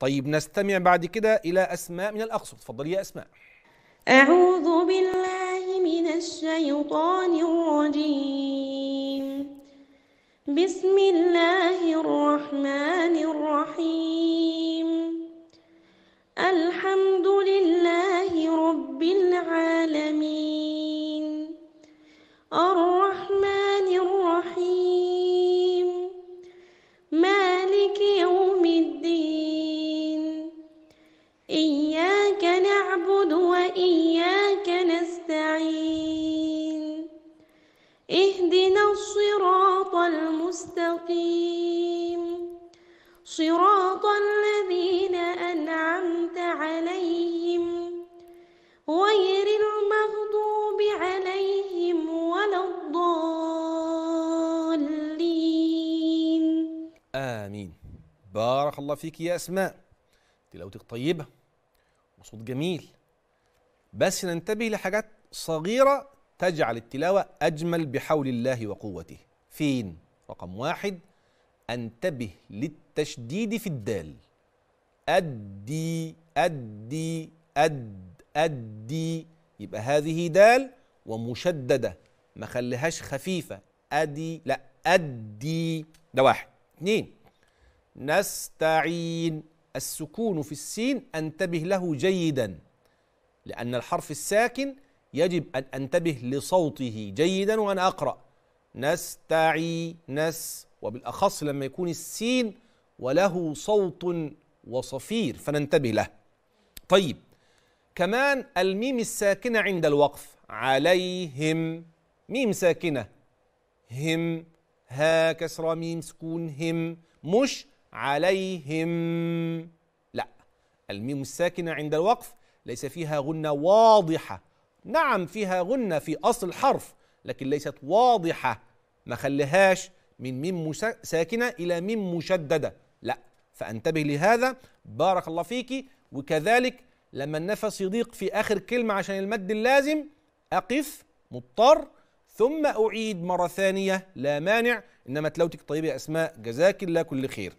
طيب نستمع بعد كده إلى أسماء من الأقصر تفضلي يا أسماء أعوذ بالله من الشيطان الرجيم بسم الله الرحمن اهدنا الصراط المستقيم صراط الذين أنعمت عليهم غير المغضوب عليهم ولا الضالين آمين بارك الله فيك يا أسماء تلاوتك طيبة وصوت جميل بس ننتبه لحاجات صغيرة تجعل التلاوة أجمل بحول الله وقوته فين؟ رقم واحد أنتبه للتشديد في الدال أدي أدي أد أدي يبقى هذه دال ومشددة ما خليهاش خفيفة أدي لا أدي ده واحد اثنين نستعين السكون في السين أنتبه له جيدا لأن الحرف الساكن يجب أن أنتبه لصوته جيدا وأنا أقرأ نستعي نس وبالأخص لما يكون السين وله صوت وصفير فننتبه له طيب كمان الميم الساكنة عند الوقف عليهم ميم ساكنة هم ها كسرة ميم سكون هم مش عليهم لا الميم الساكنة عند الوقف ليس فيها غنة واضحة نعم فيها غنة في أصل الحرف لكن ليست واضحة ما خليهاش من ميم ساكنة إلى ميم مشددة لا فانتبه لهذا بارك الله فيك وكذلك لما النفس يضيق في آخر كلمة عشان المد اللازم أقف مضطر ثم أعيد مرة ثانية لا مانع إنما تلاوتك طيبة يا أسماء جزاك الله كل خير